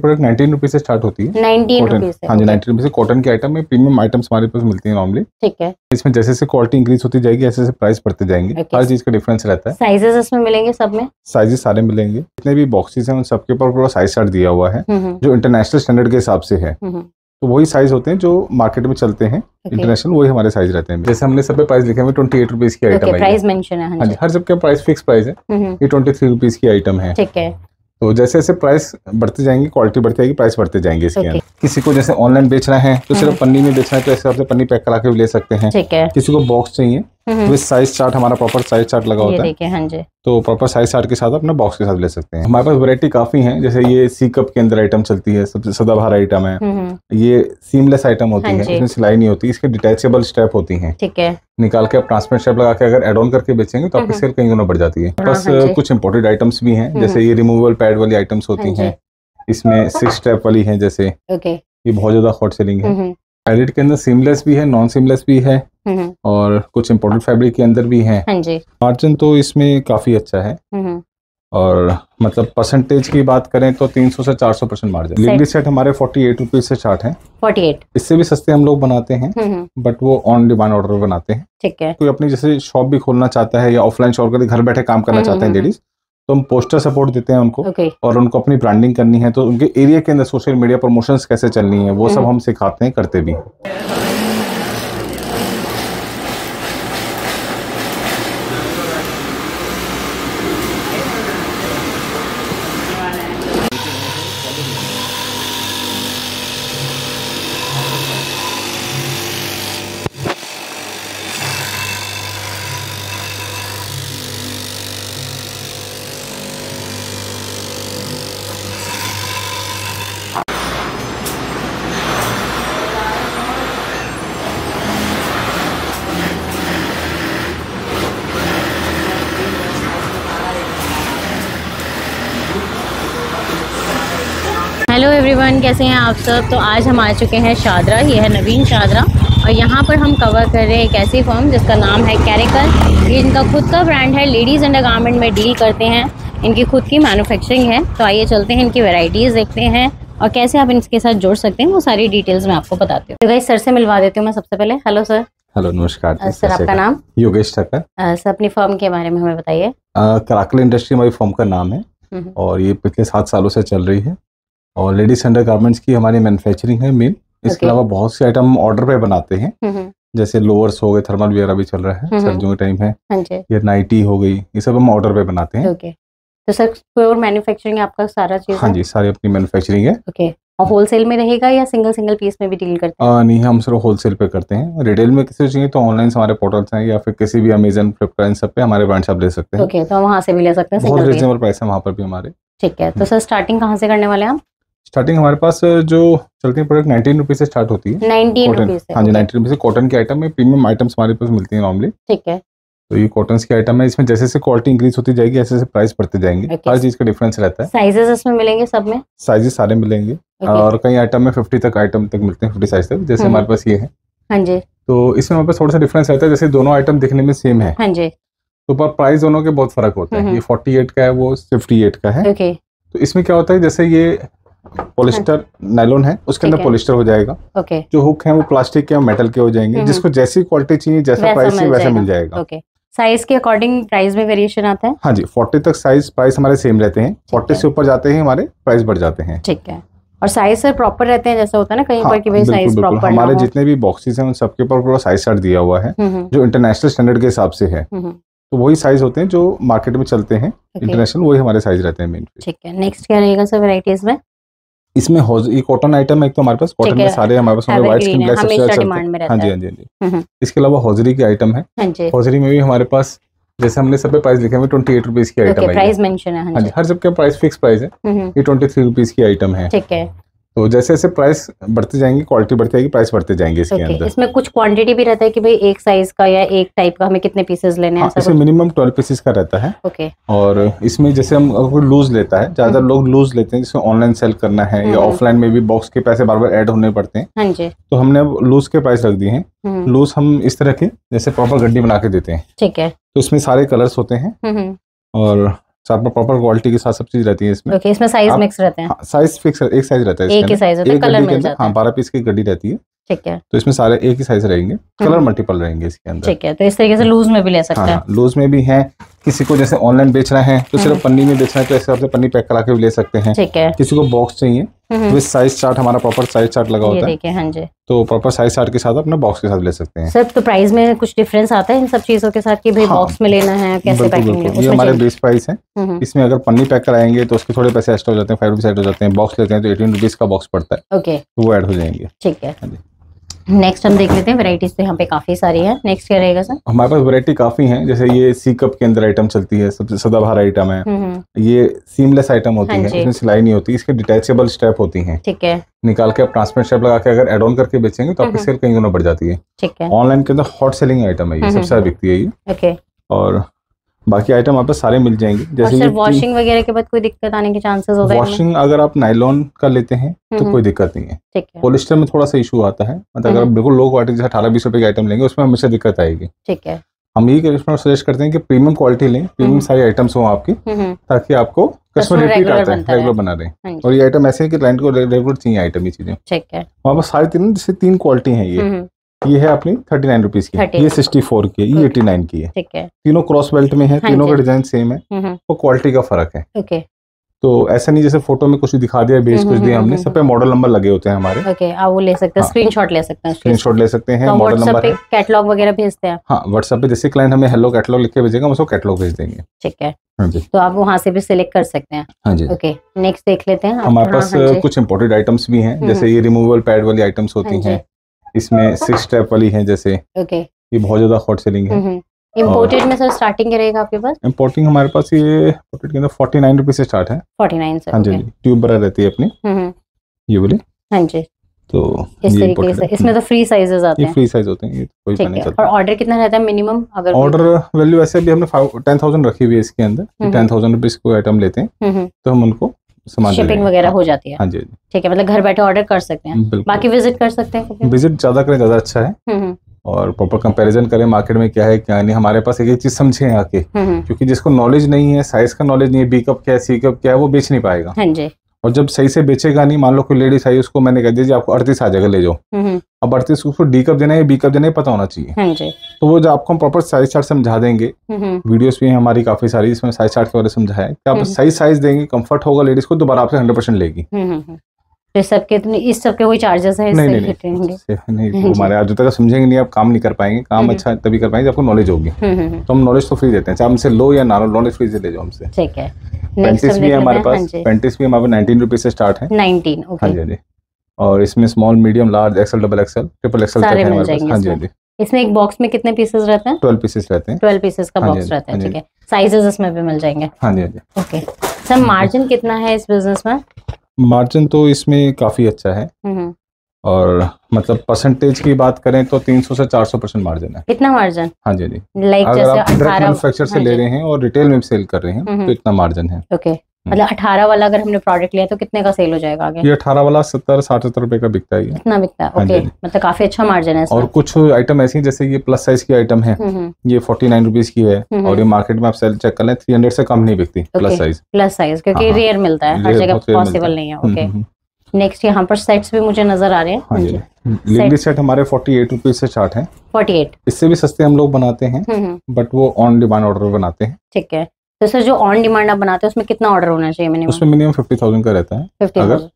Product rupees से start होती है हाँ जी कॉटन के आइटम में प्रीमियम आइटम्स हमारे पास मिलती है नॉर्मली ठीक है इसमें जैसे जैसे क्वालिटी इंक्रीज होती जाएगी ऐसे ऐसे प्राइस बढ़ते जाएंगे हर चीज का डिफरेंस रहता है साइजेस इसमें मिलेंगे सब में साइजेस सारे मिलेंगे जितने भी बॉक्सेस है उन सबके ऊपर पूरा साइज चार्ट दिया हुआ है हम्म, हम्म। जो इंटरनेशनल स्टैंडर्ड के हिसाब से है हम्म, तो वही साइज होते हैं जो मार्केट में चलते हैं इंटरनेशनल okay. वही हमारे साइज रहते हैं जैसे हमने सब प्राइस लिखे ट्वेंटी एट रुपीज की आइटम okay, है है हाँ हाँ हर सबके प्राइस फिक्स प्राइस है ये ट्वेंटी थ्री रुपीज की आइटम है ठीक है तो जैसे जैसे प्राइस बढ़ते जाएंगे क्वालिटी बढ़ती जाएगी प्राइस बढ़ते जाएंगे इसके अंदर किसी को जैसे ऑनलाइन बेचना है तो हम्म। सिर्फ पन्नी में बेचना है तो ऐसे आपसे तो पन्नी पैक करा के भी ले सकते हैं ठीक है किसी को बॉक्स चाहिए तो साइज चार्ट हमारा प्रॉपर साइज चार्ट लगा होता है हाँ जी तो प्रॉपर साइज चार्ट के साथ अपना बॉक्स के साथ ले सकते हैं हमारे पास वैरायटी काफी है जैसे ये सी कप के अंदर आइटम चलती है सबसे सदाबहार आइटम है हम्म, हम्म। ये सीमलेस आइटम होती हाँ है इसमें सिलाई नहीं होती इसके डिटेचेबल स्टेप होती है ठीक है निकाल के आप ट्रांसपेरेंट स्टेप लगा के अगर एड ऑन करके बेचेंगे तो आपकी सेल हम्म, कहीं गुना बढ़ जाती है बस हाँ, हाँ कुछ इम्पोर्टेड आइटम्स हाँ भी है जैसे ये रिमूवल पैड वाली आइटम्स होती है इसमें सिक्स स्टेप वाली है जैसे ये बहुत ज्यादा हॉट सेलिंग है एडिट के अंदर सीमलेस भी है नॉन सीमलेस भी है और कुछ इम्पोर्टेंट फैब्रिक के अंदर भी हैं हाँ जी मार्जिन तो इसमें काफ़ी अच्छा है हम्म। और मतलब परसेंटेज की बात करें तो 300 से 400 परसेंट मार्जिन लेडीज सेट हमारे 48 रुपीज से चार्ट हैं 48 इससे भी सस्ते हम लोग बनाते हैं बट हम्म। वो ऑन डिमांड ऑर्डर बनाते हैं ठीक है कोई अपनी जैसे शॉप भी खोलना चाहता है या ऑफलाइन शॉप करके घर बैठे काम करना हम्म, चाहते हैं लेडीज तो हम पोस्टर सपोर्ट देते हैं उनको okay. और उनको अपनी ब्रांडिंग करनी है तो उनके एरिया के अंदर सोशल मीडिया प्रमोशन कैसे चलनी है वो सब हम सिखाते हैं करते भी हैं कैसे हैं आप सब तो आज हम आ चुके हैं शादरा ये है नवीन शादरा और यहाँ पर हम कवर कर रहे हैं एक ऐसी फॉर्म जिसका नाम है कैरेकल ये इनका खुद का ब्रांड है लेडीज़ अंडर गारमेंट में डील करते हैं इनकी खुद की मैनुफेक्चरिंग है तो आइए चलते हैं इनकी वेराइटीज़ देखते हैं और कैसे आप इनके साथ जोड़ सकते हैं वो सारी डिटेल्स मैं आपको बताती हूँ तो भाई सर से मिलवा देती हूँ मैं सबसे पहले हेलो सर हेलो नमस्कार सर uh, आपका नाम योगेश ठक्कर सर uh, अपनी फॉर्म के बारे में हमें बताइए कराकल uh, इंडस्ट्री हमारी फॉर्म का नाम है हम्म। और ये पिछले सात सालों से चल रही है और लेडीज अंडर गार्मेंट्स की हमारी मैन्युफैक्चरिंग है मेन इसके okay. अलावा बहुत से आइटम ऑर्डर पे बनाते हैं हम्म, हम्म। जैसे लोअर्स हो गए थर्मल वेयर अभी चल रहा है हम्म, सर्दियों के टाइम है हाँ ये नाइटी हो गई ये सब हम ऑर्डर पे बनाते हैं तो सर प्योर मैन्युफैक्चरिंग आपका सारा चीज हाँ जी सारी अपनी मैन्युफैक्चरिंग है ओके okay. और होलसेल में रहेगा या सिंगल सिंगल पीस में भी डील करते हैं नहीं हम सिर्फ होलसेल पे करते हैं रिटेल में किसी चाहिए तो ऑनलाइन हमारे पोर्टल्स हैं या फिर किसी भी अमेजन फ्लिपकार्ट सब पे हमारे ब्रांड्स आप ले सकते हैं ओके तो वहाँ से भी ले सकते हैं बहुत प्राइस है वहाँ पर भी हमारे ठीक है तो सर स्टार्टिंग कहाँ से करने वाले हैं आप स्टार्टिंग हमारे पास जो चलती है प्रोडक्ट नाइनटीन रुपीज से स्टार्ट होती है नाइनटीन रुपीज हाँ कॉटन के आइटम में प्रीमियम आइटम्स हमारे पास मिलती है नॉर्मली ठीक है तो ये कॉटन की आइटम है इसमें जैसे जैसे क्वालिटी इंक्रीज होती जाएगी ऐसे ऐसे प्राइस बढ़ते जाएंगे okay. हर चीज का डिफरेंस रहता है साइजेस इसमें मिलेंगे सब में साइजेस सारे मिलेंगे okay. और कई आइटम में फिफ्टी तक आइटम तक मिलते हैं फिफ्टी साइज तक जैसे हम्म। हमारे पास ये है हाँ जी तो इसमें हमारे पास थोड़ा सा डिफरेंस रहता है जैसे दोनों आइटम दिखने में सेम है हाँ जी तो पर प्राइस दोनों के बहुत फर्क होता है ये फोर्टी का है वो फिफ्टी का है तो इसमें क्या होता है जैसे ये पोलिस्टर हाँ नाइलोन है उसके अंदर पोलिस्टर हो जाएगा ओके जो हुक है वो प्लास्टिक के और मेटल के हो जाएंगे हम्म। जिसको जैसी क्वालिटी चाहिए जैसा प्राइस चाहिए वैसा मिल जाएगा ओके साइज के अकॉर्डिंग प्राइस में वेरिएशन आता है हाँ जी फोर्टी तक साइज प्राइस हमारे सेम रहते हैं फोर्टी से ऊपर जाते हैं हमारे प्राइस बढ़ जाते हैं ठीक है और साइज सर प्रॉपर रहते हैं जैसा होता है ना कहीं हाँ, पर कि भाई साइज प्रॉपर हमारे जितने भी बॉक्सेस हैं उन सबके ऊपर पूरा साइज चार्ट दिया हुआ है हम्म, हम्म। जो इंटरनेशनल स्टैंडर्ड के हिसाब से है तो वही साइज होते हैं जो मार्केट में चलते हैं इंटरनेशनल वही हमारे साइज रहते हैं मेन ठीक है नेक्स्ट क्या रहेगा सर वेराइटीज में इसमें ये कॉटन आइटम है एक तो हमारे पास कॉटन में सारे हमारे पास व्हाइट स्किन ब्लैक सबसे अच्छा हाँ जी हाँ जी हाँ जी हम्म, हम्म। इसके अलावा हॉजरी की आइटम है हाँ हॉजरी में भी हमारे पास जैसे हमने सब पे प्राइस लिखे हुए ट्वेंटी एट रुपीज की आइटम है हर सबके प्राइस फिक्स प्राइस है ये ट्वेंटी थ्री रुपीज की आइटम है ठीक है तो जैसे जैसे प्राइस बढ़ते जाएंगे क्वालिटी बढ़ती जाएगी प्राइस बढ़ते जाएंगे इसके okay. अंदर इसमें कुछ क्वांटिटी भी रहता है कि भाई एक साइज का या एक टाइप का हमें कितने पीसेस लेने हैं हाँ, इसमें मिनिमम ट्वेल्व पीसेस का रहता है ओके okay. और इसमें जैसे हम अगर लूज लेता है ज्यादा हम्म। लोग लूज लेते हैं जिसमें ऑनलाइन सेल करना है या ऑफलाइन हम्म। में भी बॉक्स के पैसे बार बार एड होने पड़ते हैं हाँ जी तो हमने अब लूज के प्राइस रख दिए हैं लूज हम्म। हम इस तरह के जैसे प्रॉपर गड्डी बना के देते हैं ठीक है तो इसमें सारे कलर्स होते हैं और साथ में प्रॉपर क्वालिटी के साथ सब चीज रहती है इसमें ओके इसमें साइज मिक्स रहते हैं साइज हाँ, फिक्स एक साइज रहता है एक ही साइज होता है तो कलर मिल जाता हाँ, है हां 12 पीस की गड्डी रहती है ठीक है तो इसमें सारे एक ही साइज रहेंगे कलर हम्म। मल्टीपल रहेंगे इसके अंदर ठीक है तो इस तरीके से लूज में भी ले सकते हैं लूज हाँ, हाँ, में भी है किसी को जैसे ऑनलाइन बेचना है तो सिर्फ हम्म। पन्नी में बेचना है तो ऐसे आपसे पन्नी पैक करा के भी ले सकते हैं ठीक है किसी को बॉक्स चाहिए हम्म। तो साइज चार्ट हमारा प्रॉपर साइज चार्ट लगा होता है हाँ जी तो प्रॉपर साइज चार्ट के साथ अपना बॉक्स के साथ ले सकते हैं सर तो प्राइस में कुछ डिफरेंस आता है इन सब चीजों के साथ की भाई बॉक्स हाँ। में लेना है कैसे पैकिंग में ये हमारे बेस प्राइस है इसमें अगर पन्नी पैक कराएंगे तो उसके थोड़े पैसे एक्स्ट्रा हो जाते हैं फाइव रुपीज एड हो जाते हैं बॉक्स लेते हैं तो एटीन रुपीज का बॉक्स पड़ता है ओके तो वो एड हो जाएंगे ठीक है नेक्स्ट हम देख लेते हैं वैरायटीज तो यहाँ पे काफी सारी है नेक्स्ट क्या रहेगा सर हमारे पास वैरायटी काफी है जैसे ये सी कप के अंदर आइटम चलती है सबसे सदाबहार आइटम है हम्म, हम्म। ये सीमलेस आइटम होती हाँ है इसमें सिलाई नहीं होती इसके डिटेचेबल स्टेप होती है ठीक है निकाल के आप ट्रांसपेरेंट स्टेप लगा के अगर एड ऑन करके बेचेंगे तो आपकी सेल हम्म, कहीं गुना बढ़ जाती है ठीक है ऑनलाइन के अंदर हॉट सेलिंग आइटम है ये सबसे बिकती है ये और बाकी आइटम आप सारे मिल जाएंगे जैसे वॉशिंग वगैरह के बाद कोई दिक्कत आने के चांसेस होगा वॉशिंग अगर आप नाइलॉन का लेते हैं तो हम्म। कोई दिक्कत नहीं है पोलिस्टर में थोड़ा सा इशू आता है मतलब अगर आप हम्म। बिल्कुल लो क्वालिटी जैसे अठारह बीस रुपए की आइटम लेंगे उसमें हमेशा दिक्कत आएगी ठीक है हम यही कस्टमर सजेस्ट करते हैं कि प्रीमियम क्वालिटी लें प्रीमियम हम्म। सारी आइटम्स हों आपकी ताकि आपको कस्टमर रिपीट आता है रेगुलर बना रहे हाँ और ये आइटम ऐसे हैं कि क्लाइंट को रेगुलर चाहिए आइटम ये चीजें ठीक है वहाँ पर सारी तीन जैसे तीन क्वालिटी हैं ये ये है अपनी थर्टी नाइन रुपीज की ये सिक्सटी फोर की है ये एटी नाइन की है ठीक है तीनों क्रॉस बेल्ट में हाँ है तीनों का डिजाइन सेम है तो क्वालिटी का फर्क है ओके तो ऐसा नहीं जैसे फोटो में कुछ दिखा दिया बेस हम्म, कुछ हम्म, दिया हम्म, हमने सब पे मॉडल नंबर लगे होते हैं हमारे ओके आप वो ले सकते हैं स्क्रीनशॉट हाँ। ले सकते हैं स्क्रीनशॉट ले सकते हैं तो मॉडल नंबर पे कैटलॉग वगैरह भेजते हैं हाँ व्हाट्सएप पे जैसे क्लाइंट हमें हेलो कैटलॉग लिख के भेजेगा हम उसको कैटलॉग भेज देंगे ठीक है हाँ जी तो आप वहाँ से भी सिलेक्ट कर सकते हैं हाँ जी ओके नेक्स्ट देख लेते हैं हमारे हाँ, पास कुछ इम्पोर्टेड आइटम्स भी हैं जैसे ये रिमूवल पैड वाली आइटम्स होती हैं इसमें सिक्स स्टेप वाली है जैसे ओके ये बहुत ज्यादा हॉट सेलिंग है इम्पोर्टेड में सर स्टार्टिंग क्या रहेगा आपके पास इम्पोर्टिंग हमारे पास ये इम्पोर्टेड के अंदर फोर्टी नाइन रुपीज से स्टार्ट है फोर्टी नाइन सर हाँ जी ट्यूब हाँ बरा रहती है अपनी हम्म, हम्म। ये बोले हाँ जी तो इस तरीके से इसमें तो फ्री साइजेस आते हैं फ्री साइज होते हैं ये कोई ठीक है और ऑर्डर कितना रहता है मिनिमम अगर ऑर्डर वैल्यू वैसे भी हमने टेन रखी हुई है इसके अंदर टेन थाउजेंड रुपीज आइटम लेते हैं हम्म, तो हम उनको शिपिंग वगैरह हाँ। हो जाती है हाँ, हाँ जी ठीक है मतलब घर बैठे ऑर्डर कर सकते हैं बाकी विजिट कर सकते हैं विजिट ज्यादा करें ज्यादा अच्छा है हम्म, हम्म। और प्रॉपर कंपैरिजन करें मार्केट में क्या है क्या नहीं हमारे पास एक एक चीज समझे आके हम्म, क्योंकि जिसको नॉलेज नहीं है साइज का नॉलेज नहीं है बी कप क्या है सी कप क्या है वो बेच नहीं पाएगा हाँ जी और जब सही से बेचेगा नहीं मान लो कोई लेडीज आई उसको मैंने कह दिया जी आपको अड़तीस आ जाएगा ले जाओ अब अड़तीस उसको डी कप देना है बी कप देना है पता होना चाहिए हाँ तो वो जो आपको हम प्रॉपर साइज चार्ट समझा देंगे वीडियोस भी हमारी काफी सारी जिसमें साइज चार्ट के बारे में समझाया कि आप सही साइज देंगे कम्फर्ट होगा लेडीज को दोबारा आपसे हंड्रेड परसेंट लेगी सबके इतने इस सबके कोई चार्जेस है नहीं नहीं हाँ हमारे तक समझेंगे नहीं आप काम नहीं कर पाएंगे काम अच्छा तभी कर पाएंगे आपको नॉलेज होगी तो हम नॉलेज तो फ्री देते हैं चाहे हमसे लो या नॉलेज फ्री से ले जाओ हमसे ठीक है पैंतीस भी है हमारे पास पैंतीस हाँ भी हमारे नाइनटीन रुपीज से स्टार्ट है नाइनटीन हाँ जी हाँ जी और इसमें small medium large XL double XL triple XL सारे मिल जाएंगे हाँ जी हाँ जी इसमें एक बॉक्स में कितने पीसेस रहते हैं ट्वेल्व पीसेस रहते हैं ट्वेल्व पीसेस का बॉक्स रहता है ठीक है साइजेस इसमें भी मिल जाएंगे हाँ जी जी ओके सर मार्जिन कितना है इस बिजनेस में मार्जिन तो इसमें काफी अच्छा है हम्म, हम्म। और मतलब परसेंटेज की बात करें तो 300 से 400 परसेंट मार्जिन है इतना मार्जिन हाँ जी जी लाइक अगर आप डायरेक्ट हाँ से ले रहे हैं और रिटेल में सेल कर रहे हैं हम्म, हम्म। तो इतना मार्जिन है ओके हम्म। मतलब अठारह वाला अगर हमने प्रोडक्ट लिया तो कितने का सेल हो जाएगा आगे ये अठारह वाला सत्तर साठ सत्तर रुपए का बिकता है इतना बिकता है ओके हाँ मतलब काफी अच्छा मार्जिन है और कुछ आइटम ऐसी जैसे ये प्लस साइज की आइटम है ये फोर्टी नाइन रुपीज की है और ये मार्केट में आप सेल चेक कर लें थ्री हंड्रेड से कम नहीं बिकती प्लस साइज प्लस साइज क्योंकि रेयर हाँ, हाँ। मिलता है हर जगह पॉसिबल नहीं है ओके नेक्स्ट यहाँ पर सेट्स भी मुझे नजर आ रहे हैं हाँ सेट हमारे 48 से चार्ट है 48 इससे भी सस्ते हम लोग बनाते हैं बट हम्म, हम्म। वो ऑन डिमांड ऑर्डर बनाते हैं ठीक है तो सर जो ऑन डिमांड आप बनाते हैं उसमें कितना ऑर्डर होना चाहिए मिनिमम उसमें मिनिमम फिफ्टी थाउजेंड का रहता है अगर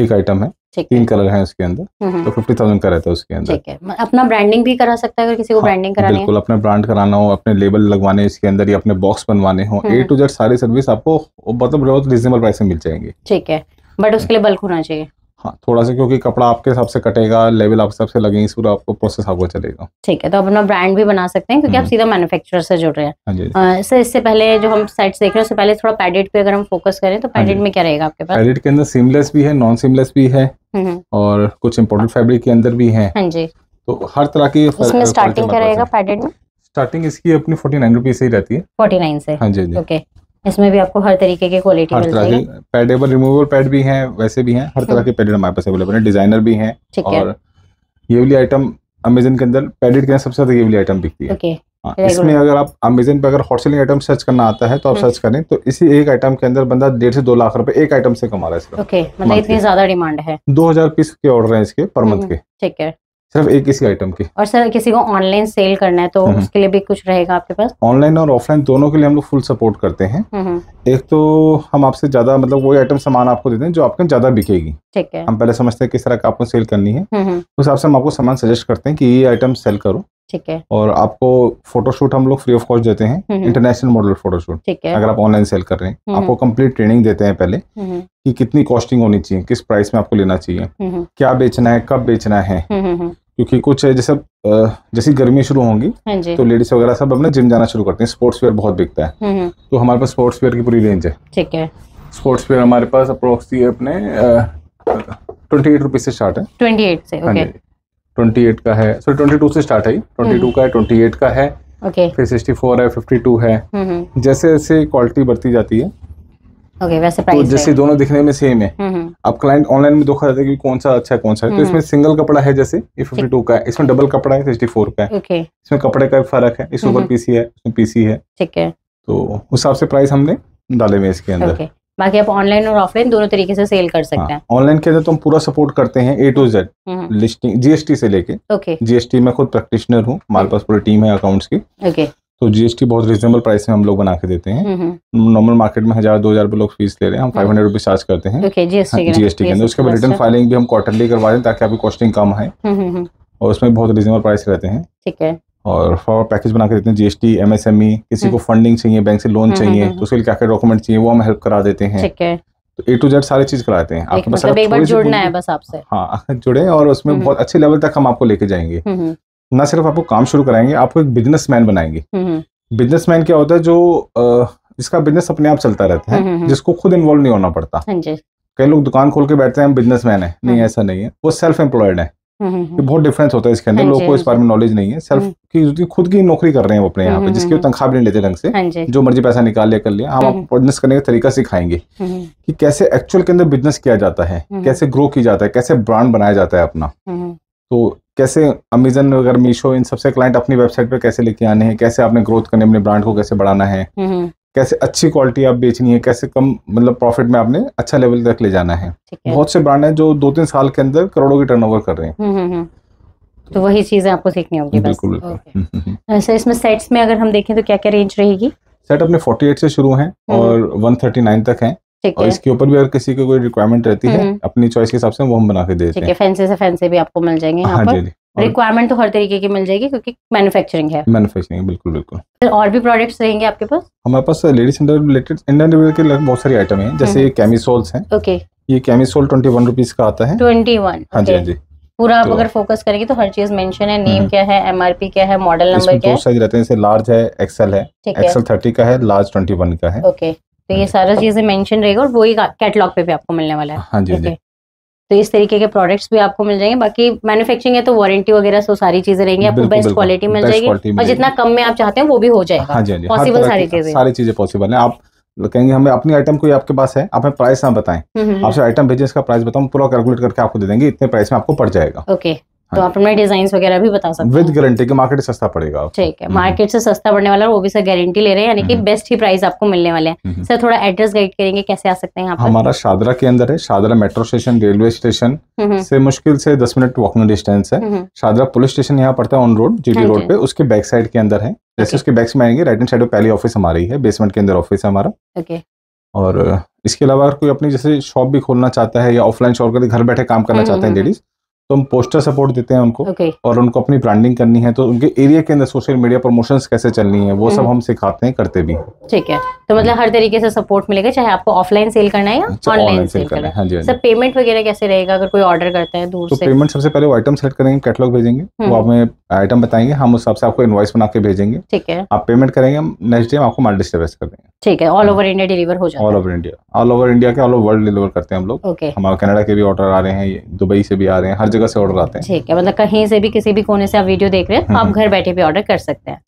एक आइटम है तीन कलर है उसके अंदर हम्म, तो फिफ्टी थाउजेंड का रहता है उसके अंदर अपना ब्रांडिंग भी करा सकता है अगर किसी को ब्रांडिंग हाँ, करानी बिल्कुल अपना ब्रांड कराना हो अपने लेबल लगवाने इसके अंदर या अपने बॉक्स बनवाने हो ए टू जेड सारी सर्विस आपको मतलब बहुत रीजनेबल प्राइस में मिल जाएंगे ठीक है बट उसके लिए बल्क होना चाहिए हाँ थोड़ा सा क्योंकि कपड़ा आपके हिसाब से कटेगा लेवल आपके हिसाब से लगेगी पूरा आपको प्रोसेस आपको चलेगा ठीक है तो अपना ब्रांड भी बना सकते हैं क्योंकि आप हम्म। सीधा मैन्युफैक्चरर से जुड़ रहे हैं सर हाँ इससे पहले जो हम साइट्स देख रहे हैं उससे पहले थोड़ा पैडेट पे अगर हम फोकस करें तो पैडेट हाँ में क्या रहेगा आपके पास पैडेट के अंदर सीमलेस भी है नॉन सीमलेस भी है हम्म, हम्म। और कुछ इम्पोर्टेंट फेब्रिक के अंदर भी है हाँ तो हर तरह की स्टार्टिंग क्या रहेगा पैडेट में स्टार्टिंग इसकी अपनी फोर्टी नाइन रुपीज से ही रहती है फोर्टी नाइन से हाँ जी ओके इसमें भी आपको हर तरीके की क्वालिटी हर तरह की पैडेबल रिमूवेबल पैड भी हैं वैसे भी हैं हर हम्म। तरह के पैडेड हमारे पास अवेलेबल है डिजाइनर भी हैं और ये वाली आइटम अमेजन के अंदर पैडेड के सबसे ज्यादा ये वाली आइटम बिकती है हाँ, इसमें अगर आप अमेजन पे अगर होलसेलिंग आइटम सर्च करना आता है तो आप सर्च हम्म। करें तो इसी एक आइटम के अंदर बंदा डेढ़ से दो लाख रुपए एक आइटम से कमा रहा है ओके मतलब इतनी ज्यादा डिमांड है दो हजार पीस के ऑर्डर है इसके पर मंथ हम्म, के ठीक है सिर्फ एक किसी आइटम की और सर किसी को ऑनलाइन सेल करना है तो हम्म। उसके लिए भी कुछ रहेगा आपके पास ऑनलाइन और ऑफलाइन दोनों के लिए हम लोग फुल सपोर्ट करते हैं हम्म, हम्म। एक तो हम आपसे ज्यादा मतलब वही आइटम सामान आपको देते हैं जो आपके ज्यादा बिकेगी ठीक है हम पहले समझते हैं किस तरह का आपको सेल करनी है उस हिसाब से हम आपको सामान सजेस्ट करते हैं कि ये आइटम सेल करो ठीक है और आपको फोटोशूट हम लोग फ्री ऑफ कॉस्ट देते हैं इंटरनेशनल मॉडल फोटोशूट ठीक है अगर आप ऑनलाइन सेल कर रहे हैं आपको कंप्लीट ट्रेनिंग देते हैं पहले कि कितनी कॉस्टिंग होनी चाहिए किस प्राइस में आपको लेना चाहिए क्या बेचना है कब बेचना है क्योंकि कुछ है जैसे जैसी गर्मी शुरू होंगी हाँ तो लेडीज वगैरह सब अपने जिम जाना शुरू करते हैं स्पोर्ट्स वेयर बहुत बिकता है हम्म, हम्म। तो हमारे पास स्पोर्ट्स वेयर की पूरी रेंज है ठीक है स्पोर्ट्स वेयर हमारे पास अप्रोक्स अपने ट्वेंटी एट रुपीज से स्टार्ट है ट्वेंटी एट से ओके ट्वेंटी एट का है सॉरी ट्वेंटी टू से स्टार्ट है ट्वेंटी हम्म। टू का है ट्वेंटी एट का है ओके फिर सिक्सटी फोर है फिफ्टी टू है जैसे जैसे क्वालिटी बढ़ती जाती है okay, वैसे तो जैसे दोनों दिखने में सेम है हम्म, हम्म। अब क्लाइंट ऑनलाइन में धोखा देता है कि कौन सा अच्छा है कौन सा है तो हम्म। इसमें सिंगल कपड़ा है जैसे फिफ्टी टू का है इसमें डबल कपड़ा है सिक्सटी फोर का है इसमें कपड़े का फर्क है इस ऊपर पीसी है इसमें पीसी है ठीक है तो उस हिसाब से प्राइस हमने डाले हुए इसके अंदर बाकी आप ऑनलाइन और ऑफलाइन दोनों तरीके से सेल कर सकते हाँ, हैं ऑनलाइन के अंदर तो हम पूरा सपोर्ट करते हैं A to Z listing GST से लेके जीएसटी मैं खुद प्रैक्टिशनर हूँ हमारे पास पूरी टीम है अकाउंट्स की okay. तो जीएसटी बहुत रिजनेबल प्राइस में हम लोग बना के देते हैं नॉर्मल हम्म, मार्केट हम्म। में हजार दो हजार लोग फीस ले रहे हैं हम फाइव हंड्रेड रुपीज चार्ज करते हैं जीएसटी हाँ, के अंदर उसके बाद रिटर्न फाइलिंग भी हम क्वार्टरली करवा रहे हैं ताकि आपकी कॉस्टिंग कम आए हम्म, और उसमें बहुत रिजनेबल प्राइस रहते हैं ठीक है और फॉर पैकेज बना के देते हैं जीएसटी एमएसएमई e, किसी को फंडिंग चाहिए बैंक से लोन चाहिए तो उसके लिए क्या क्या डॉक्यूमेंट चाहिए वो हम हेल्प करा देते हैं तो ए टू जेड सारी चीज कराते हैं पास मतलब एक बार जुड़ना है बस आपसे हाँ जुड़े और उसमें बहुत अच्छे लेवल तक हम आपको लेके जाएंगे ना सिर्फ आपको काम शुरू कराएंगे आपको एक बिजनेस बनाएंगे बिजनेस हम्म, हम्म। क्या होता है जो इसका बिजनेस अपने आप चलता रहता है हम्म, जिसको खुद इन्वॉल्व नहीं होना पड़ता हाँ कई लोग दुकान खोल के बैठते हैं बिजनेस मैन है नहीं हाँ। ऐसा नहीं है वो सेल्फ एम्प्लॉयड है ये बहुत डिफरेंस होता है इसके अंदर हाँ लोगों को इस बारे में नॉलेज नहीं है सेल्फ की खुद की नौकरी कर रहे हैं वो अपने यहाँ पे जिसकी तनखा तनख्वाह भी नहीं लेते ढंग से जो मर्जी पैसा निकाल लिया कर लिया हम आप बिजनेस करने का तरीका सिखाएंगे कि कैसे एक्चुअल के अंदर बिजनेस किया जाता है कैसे ग्रो किया जाता है कैसे ब्रांड बनाया जाता है अपना तो कैसे अमेजन वगैरह मीशो इन सबसे क्लाइंट अपनी वेबसाइट पर कैसे लेके आने हैं कैसे आपने ग्रोथ करने अपने ब्रांड को कैसे बढ़ाना है हम्म। कैसे अच्छी क्वालिटी आप बेचनी है कैसे कम मतलब प्रॉफिट में आपने अच्छा लेवल तक ले जाना है बहुत से ब्रांड है जो दो तीन साल के अंदर करोड़ों की टर्नओवर कर रहे हैं हम्म, हम्म, तो वही चीजें आपको सीखनी होगी बिल्कुल सर इसमें सेट्स में अगर हम देखें तो क्या क्या रेंज रहेगी सेट अपने 48 से शुरू हैं और 139 तक हैं और इसके ऊपर भी अगर किसी को कोई रिक्वायरमेंट रहती है हम्म। अपनी चॉइस के हिसाब से वो हम बना के देते हैं फैंसी से फैंसी भी आपको मिल जाएंगे यहाँ हाँ पर रिक्वायरमेंट तो हर तरीके की मिल जाएगी क्योंकि मैन्युफैक्चरिंग है मैन्युफैक्चरिंग बिल्कुल बिल्कुल और भी प्रोडक्ट्स रहेंगे आपके पास हमारे पास ladies under related Indian wear के बहुत सारी आइटम है जैसे हम्म। ये कैमिसोल्स है ओके ये कैमिसोल ट्वेंटी वन रुपीज का आता है ट्वेंटी वन हाँ जी हाँ जी पूरा आप तो, अगर फोकस करेंगे तो हर चीज मेंशन है नेम हम्म। क्या है एमआरपी क्या है मॉडल नंबर क्या है दो साइज रहते हैं जैसे लार्ज है एक्सएल है एक्सएल थर्टी का है लार्ज ट्वेंटी वन का है ओके तो ये सारा अच्छा। चीज़ें मेंशन रहेगा और वही कैटलॉग पे भी आपको मिलने वाला है हाँ जी, जी। तो इस तरीके के प्रोडक्ट्स भी आपको मिल जाएंगे बाकी मैन्युफैक्चरिंग है तो वारंटी वगैरह सो सारी चीजें रहेंगी आपको बेस्ट क्वालिटी मिल जाएगी और जितना कम में आप चाहते हैं वो भी हो जाएगा पॉसिबल हाँ हाँ सारी चीजें सारी चीजें पॉसिबल है आप कहेंगे हमें अपनी आइटम कोई आपके पास है आप हमें प्राइस ना बताएं हम्म, हम्म, आपसे आइटम हम्म। भेजें इसका प्राइस बताऊं पूरा कैलकुलेट करके आपको दे देंगे इतने प्राइस में आपको पड़ जाएगा ओके तो हाँ। आप अपने डिजाइन वगैरह भी बता सकते विद गारंटी के मार्केट सस्ता पड़ेगा ठीक है मार्केट हम्म, हम्म। से सस्ता पड़ने वाला वो भी सर गारंटी ले रहे हैं यानी कि बेस्ट हम्म, ही प्राइस आपको मिलने वाले हैं सर थोड़ा एड्रेस गाइड करेंगे कैसे आ सकते हैं आप हमारा शादरा के अंदर है Shahdara metro station railway station से मुश्किल से दस मिनट वॉकिंग डिस्टेंस है शादरा पुलिस स्टेशन यहाँ पड़ता है ऑन रोड जीटी रोड पे उसके बैक साइड के अंदर है जैसे उसके बैक में आएंगे राइट हैंड साइड पहली ऑफिस हमारी है बेसमेंट के अंदर ऑफिस है हमारा ओके और इसके अलावा अगर कोई अपनी जैसे शॉप भी खोलना चाहता है या ऑफलाइन शॉप करके घर बैठे काम करना चाहते हैं लेडीज तो हम पोस्टर सपोर्ट देते हैं उनको okay. और उनको अपनी ब्रांडिंग करनी है तो उनके एरिया के अंदर सोशल मीडिया प्रमोशन कैसे चलनी है वो सब mm-hmm. हम सिखाते हैं करते भी ठीक है तो मतलब हर तरीके से सपोर्ट मिलेगा चाहे आपको ऑफलाइन सेल करना है या ऑनलाइन अच्छा, सेल करना है हाँ जी हाँ सर पेमेंट वगैरह कैसे रहेगा अगर कोई ऑर्डर करता है दूर तो से पेमेंट सबसे पहले वो आइटम सेलेक्ट करेंगे कैटलॉग भेजेंगे वो हमें hmm. आइटम बताएंगे हम उस हिसाब से आपको इन्वॉइस बना के भेजेंगे ठीक है आप पेमेंट करेंगे हम नेक्स्ट डे आपको माल डिस्ट्रीब्यूट कर देंगे ठीक है ऑल ओवर इंडिया डिलीवर हो जाएगा all over India all over India के ऑल ओवर वर्ल्ड डिलीवर करते हैं हम लोग हमारे कनाडा के भी ऑर्डर आ रहे हैं दुबई से भी आ रहे हैं हर जगह जगह से ऑर्डर आते हैं ठीक है मतलब कहीं से भी किसी भी कोने से आप वीडियो देख रहे हैं तो आप हम्म। घर बैठे भी ऑर्डर कर सकते हैं